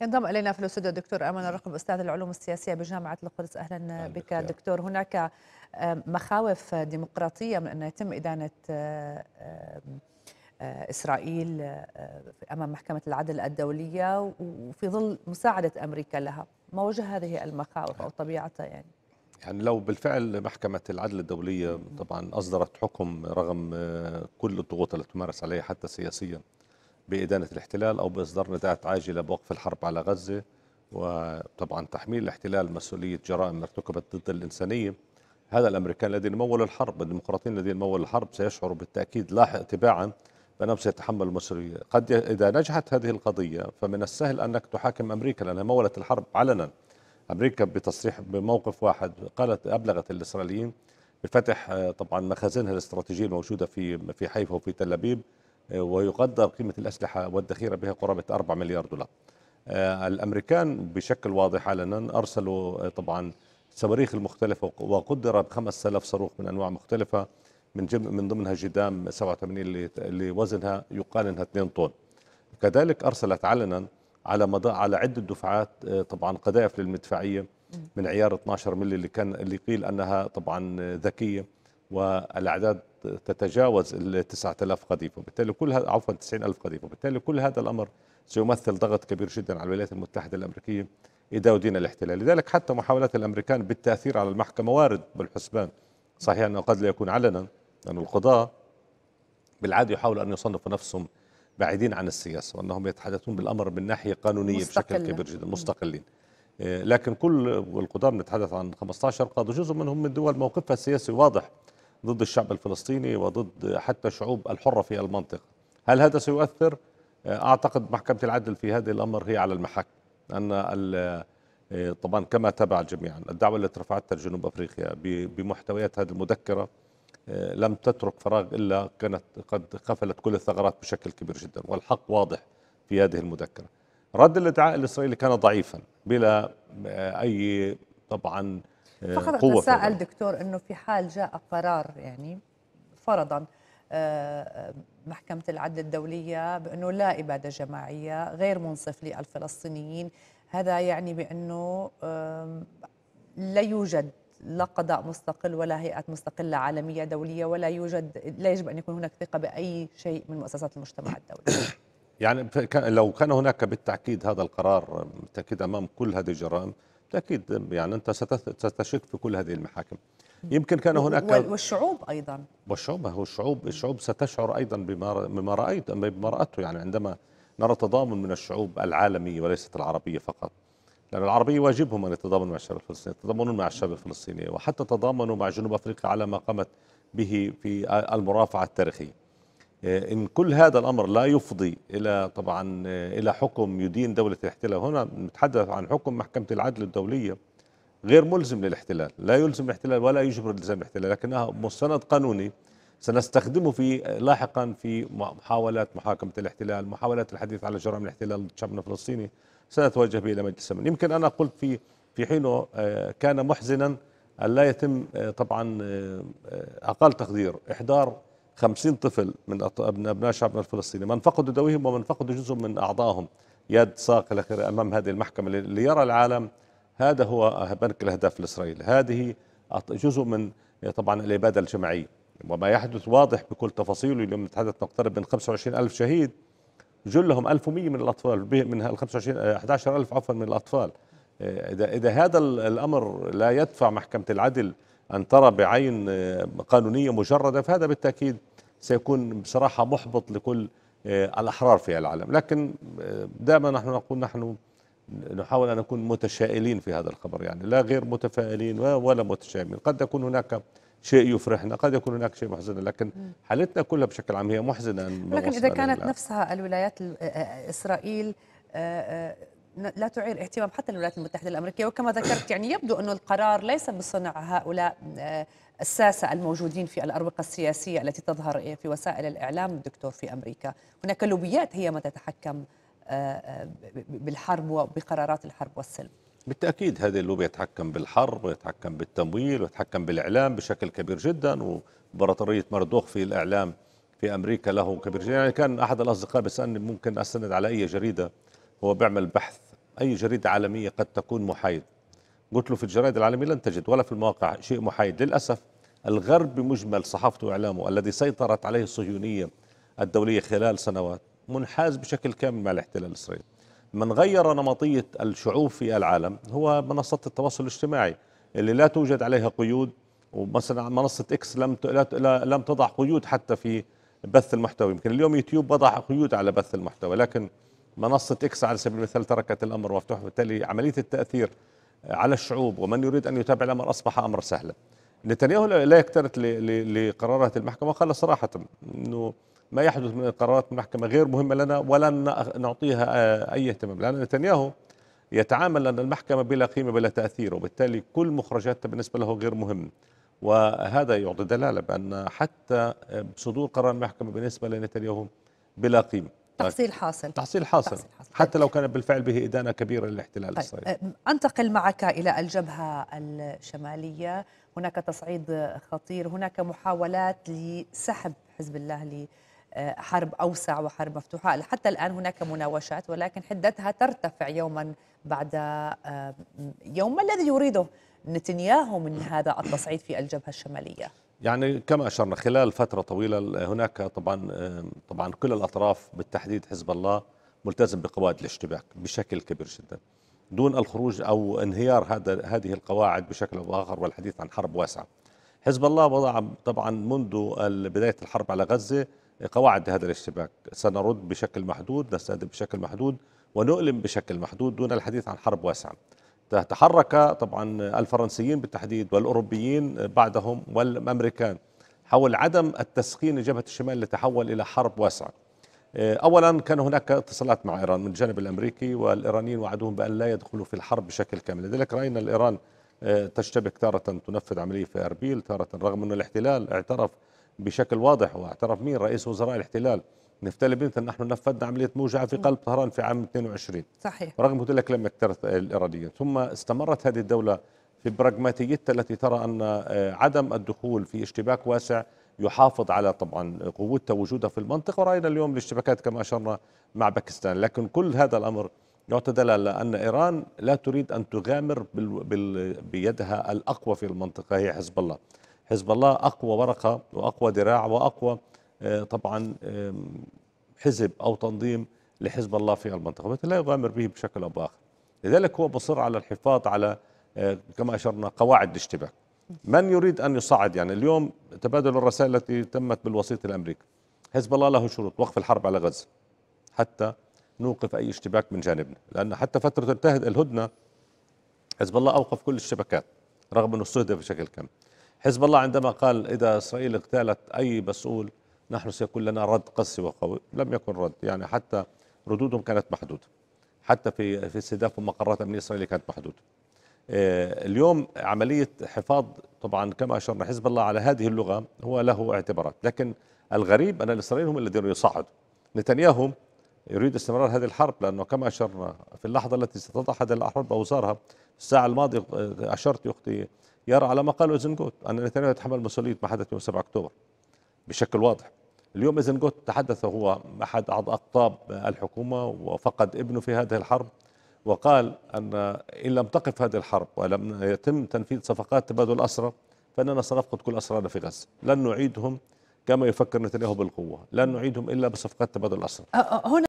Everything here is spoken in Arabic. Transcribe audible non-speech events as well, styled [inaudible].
ينضم الينا في الاستوديو الدكتور امل الرقم استاذ العلوم السياسيه بجامعه القدس اهلا بك دكتور. دكتور هناك آه، مخاوف ديمقراطيه من ان يتم ادانه آه، آه، اسرائيل امام محكمه العدل الدوليه وفي ظل مساعده امريكا لها ما وجه هذه المخاوف او طبيعتها يعني يعني لو بالفعل محكمة العدل الدولية طبعا أصدرت حكم رغم كل الضغوط التي تمارس عليها حتى سياسيا بإدانة الاحتلال أو بإصدار نداءات عاجلة بوقف الحرب على غزة وطبعا تحميل الاحتلال مسؤولية جرائم ارتكبت ضد الإنسانية هذا الأمريكان الذين مولوا الحرب الديمقراطيين الذين مولوا الحرب سيشعروا بالتأكيد لاحق تباعا بأنهم سيتحملوا المسؤولية قد إذا نجحت هذه القضية فمن السهل أنك تحاكم أمريكا لأنها مولت الحرب علنا أمريكا بتصريح بموقف واحد قالت أبلغت الإسرائيليين بفتح آه، طبعا مخازنها الاستراتيجية الموجودة في في حيفا وفي تل أبيب ويقدر قيمة الأسلحة والذخيرة بها قرابة 4 مليار دولار آه، الأمريكان بشكل واضح علنا أرسلوا آه، طبعا الصواريخ المختلفة وقدر ب 5000 صاروخ من أنواع مختلفة من جم من ضمنها جدام 87 اللي, اللي وزنها يقال انها 2 طن. كذلك ارسلت علنا على مدى على عده دفعات آه، طبعا قذائف للمدفعيه من عيار 12 مللي اللي كان اللي قيل انها طبعا ذكيه والاعداد تتجاوز ال 9000 قذيفه وبالتالي كل هذا عفوا 90000 قذيفه وبالتالي كل هذا الامر سيمثل ضغط كبير جدا على الولايات المتحده الامريكيه اذا ودين الاحتلال لذلك حتى محاولات الامريكان بالتاثير على المحكمه وارد بالحسبان صحيح انه قد لا يكون علنا لان القضاه بالعاده يحاولوا ان يصنفوا نفسهم بعيدين عن السياسه وانهم يتحدثون بالامر من ناحيه قانونيه مستقلة. بشكل كبير جدا مستقلين آه، لكن كل القضاة بنتحدث عن 15 قاضي جزء منهم من دول موقفها السياسي واضح ضد الشعب الفلسطيني وضد حتى الشعوب الحرة في المنطقة هل هذا سيؤثر؟ آه، أعتقد محكمة العدل في هذا الأمر هي على المحك أن آه، طبعا كما تابع جميعا الدعوة التي رفعتها جنوب أفريقيا بمحتويات هذه المذكرة آه، لم تترك فراغ إلا كانت قد قفلت كل الثغرات بشكل كبير جدا والحق واضح في هذه المذكرة رد الادعاء الإسرائيلي كان ضعيفا بلا أي طبعا آه، فقط قوة أتساءل دكتور أنه في حال جاء قرار يعني فرضا آه، محكمة العدل الدولية بأنه لا إبادة جماعية غير منصف للفلسطينيين هذا يعني بأنه لا يوجد لا قضاء مستقل ولا هيئات مستقلة عالمية دولية ولا يوجد لا يجب أن يكون هناك ثقة بأي شيء من مؤسسات المجتمع الدولي [coughs] يعني لو كان هناك بالتأكيد هذا القرار بالتأكيد أمام كل هذه الجرائم بالتاكيد يعني انت ستشك في كل هذه المحاكم يمكن كان هناك والشعوب ايضا والشعوب هو الشعوب الشعوب ستشعر ايضا بما رايت بما راته يعني عندما نرى تضامن من الشعوب العالميه وليست العربيه فقط لأن العربية واجبهم أن يتضامنوا مع الشعب الفلسطيني يتضامنون مع الشعب الفلسطيني وحتى تضامنوا مع جنوب أفريقيا على ما قامت به في المرافعة التاريخية آه، إن كل هذا الأمر لا يفضي إلى طبعا آه، إلى حكم يدين دولة الاحتلال هنا نتحدث عن حكم محكمة العدل الدولية غير ملزم للاحتلال لا يلزم الاحتلال ولا يجبر الزام الاحتلال لكنها مستند قانوني سنستخدمه في آه، لاحقا في محاولات محاكمة الاحتلال محاولات الحديث على جرائم الاحتلال الشعب الفلسطيني سنتوجه به إلى مجلس الأمن يمكن أنا قلت في في حينه كان محزنا أن لا يتم طبعا أقل تقدير إحضار 50 طفل من أبناء شعبنا الفلسطيني من فقدوا ذويهم ومن فقدوا جزء من أعضائهم يد ساق إلى آخره أمام هذه المحكمة ليرى العالم هذا هو بنك الأهداف الإسرائيلي هذه جزء من طبعا الإبادة الجماعية وما يحدث واضح بكل تفاصيله اليوم نتحدث نقترب من 25 ألف شهيد جلهم 1100 من الأطفال من 25 11 آه، ألف عفوا من الأطفال آه، إذا إذا هذا الأمر لا يدفع محكمة العدل أن ترى بعين آه، قانونية مجردة فهذا بالتأكيد سيكون بصراحة محبط لكل آه، الأحرار في العالم لكن آه، دائما نحن نقول نحن نحاول أن نكون متشائلين في هذا الخبر يعني لا غير متفائلين ولا متشائمين قد يكون هناك شيء يفرحنا قد يكون هناك شيء محزن لكن حالتنا كلها بشكل عام هي محزنة لكن إذا كانت نفسها الولايات آه، إسرائيل لا تعير اهتمام حتى الولايات المتحدة الأمريكية وكما ذكرت يعني يبدو انه القرار ليس بصنع هؤلاء آه، الساسة الموجودين في الأروقة السياسية التي تظهر في وسائل الإعلام الدكتور في أمريكا هناك لوبيات هي ما تتحكم آه، آه، بالحرب وبقرارات الحرب والسلم بالتأكيد هذه اللوبي يتحكم بالحرب ويتحكم بالتمويل ويتحكم بالإعلام بشكل كبير جدا وامبراطوريه مردوخ في الإعلام في أمريكا له كبير جدا يعني كان أحد الأصدقاء بيسألني ممكن أستند على أي جريدة هو بيعمل بحث أي جريدة عالمية قد تكون محايد قلت له في الجرائد العالمية لن تجد ولا في المواقع شيء محايد للأسف الغرب بمجمل صحافته وإعلامه الذي سيطرت عليه الصهيونية الدولية خلال سنوات منحاز بشكل كامل مع الاحتلال الإسرائيلي من غير نمطية الشعوب في العالم هو منصات التواصل الاجتماعي اللي لا توجد عليها قيود ومثلا منصة إكس لم لم تضع قيود حتى في بث المحتوى يمكن اليوم يوتيوب وضع قيود على بث المحتوى لكن منصة إكس على سبيل المثال تركت الأمر مفتوح وبالتالي عملية التأثير على الشعوب ومن يريد أن يتابع الأمر أصبح أمر سهلا نتنياهو لا يكترث لقرارات المحكمة وقال صراحة أنه ما يحدث من قرارات المحكمة غير مهمة لنا ولن نعطيها آه، أي اهتمام لأن نتنياهو يتعامل أن المحكمة بلا قيمة بلا تأثير وبالتالي كل مخرجاتها بالنسبة له غير مهم وهذا يعطي دلالة بأن حتى آه، صدور قرار المحكمة بالنسبة لنتنياهو بلا قيمة طيب. تحصيل حاصل تحصيل حاصل, تحصيل حاصل. حتى لو كان بالفعل به إدانة كبيرة للاحتلال طيب. الصهيوني أنتقل معك إلى الجبهة الشمالية هناك تصعيد خطير هناك محاولات لسحب حزب الله لحرب أوسع وحرب مفتوحة حتى الآن هناك مناوشات ولكن حدتها ترتفع يوما بعد يوم ما الذي يريده نتنياهو من هذا التصعيد في الجبهة الشمالية يعني كما اشرنا خلال فتره طويله هناك طبعا طبعا كل الاطراف بالتحديد حزب الله ملتزم بقواعد الاشتباك بشكل كبير جدا دون الخروج او انهيار هذا هذه القواعد بشكل او باخر والحديث عن حرب واسعه. حزب الله وضع طبعا منذ بدايه الحرب على غزه قواعد هذا الاشتباك، سنرد بشكل محدود، نستهدف بشكل محدود ونؤلم بشكل محدود دون الحديث عن حرب واسعه. تحرك طبعا الفرنسيين بالتحديد والأوروبيين بعدهم والأمريكان حول عدم التسخين لجبهة الشمال لتحول إلى حرب واسعة آه، أولا كان هناك اتصالات مع إيران من الجانب الأمريكي والإيرانيين وعدوهم بأن لا يدخلوا في الحرب بشكل كامل لذلك رأينا الإيران آه، تشتبك تارة تنفذ عملية في أربيل تارة رغم أن الاحتلال اعترف بشكل واضح واعترف مين رئيس وزراء الاحتلال نفتالي بلينتون نحن نفذنا عمليه موجعه في قلب طهران في عام 22 صحيح رغم ذلك لم يكترث الإيرانيين ثم استمرت هذه الدوله في براغماتيتها التي ترى ان آه، عدم الدخول في اشتباك واسع يحافظ على طبعا قوتها وجودها في المنطقه وراينا اليوم الاشتباكات كما اشرنا مع باكستان لكن كل هذا الامر يعتدل على ان ايران لا تريد ان تغامر بيدها الاقوى في المنطقه هي حزب الله حزب الله اقوى ورقه واقوى ذراع واقوى آه، طبعا حزب أو تنظيم لحزب الله في المنطقة مثل لا يغامر به بشكل أو بآخر لذلك هو مصر على الحفاظ على آه، كما أشرنا قواعد الاشتباك من يريد أن يصعد يعني اليوم تبادل الرسائل التي تمت بالوسيط الأمريكي حزب الله له شروط وقف الحرب على غزة حتى نوقف أي اشتباك من جانبنا لأن حتى فترة الهدنة حزب الله أوقف كل الشبكات رغم أنه استهدف بشكل كامل حزب الله عندما قال إذا إسرائيل اغتالت أي مسؤول نحن سيكون لنا رد قسي وقوي لم يكن رد يعني حتى ردودهم كانت محدودة حتى في في استهداف مقرات أمنية إسرائيلية كانت محدودة آه، اليوم عملية حفاظ طبعا كما أشرنا حزب الله على هذه اللغة هو له اعتبارات لكن الغريب أن الإسرائيليين هم الذين يصعدوا نتنياهو يريد استمرار هذه الحرب لأنه كما أشرنا في اللحظة التي ستضع هذه الحرب أوزارها الساعة الماضية آه، أشرت يا أختي يرى على ما قاله زنجوت أن نتنياهو يتحمل مسؤولية ما حدث يوم 7 أكتوبر بشكل واضح اليوم إزنجوت تحدث هو أحد أعضاء أقطاب الحكومة وفقد ابنه في هذه الحرب وقال أن إن لم تقف هذه الحرب ولم يتم تنفيذ صفقات تبادل الأسرى فإننا سنفقد كل أسرانا في غزة لن نعيدهم كما يفكر نتنياهو بالقوة لن نعيدهم إلا بصفقات تبادل الأسرى أه، أه، هنا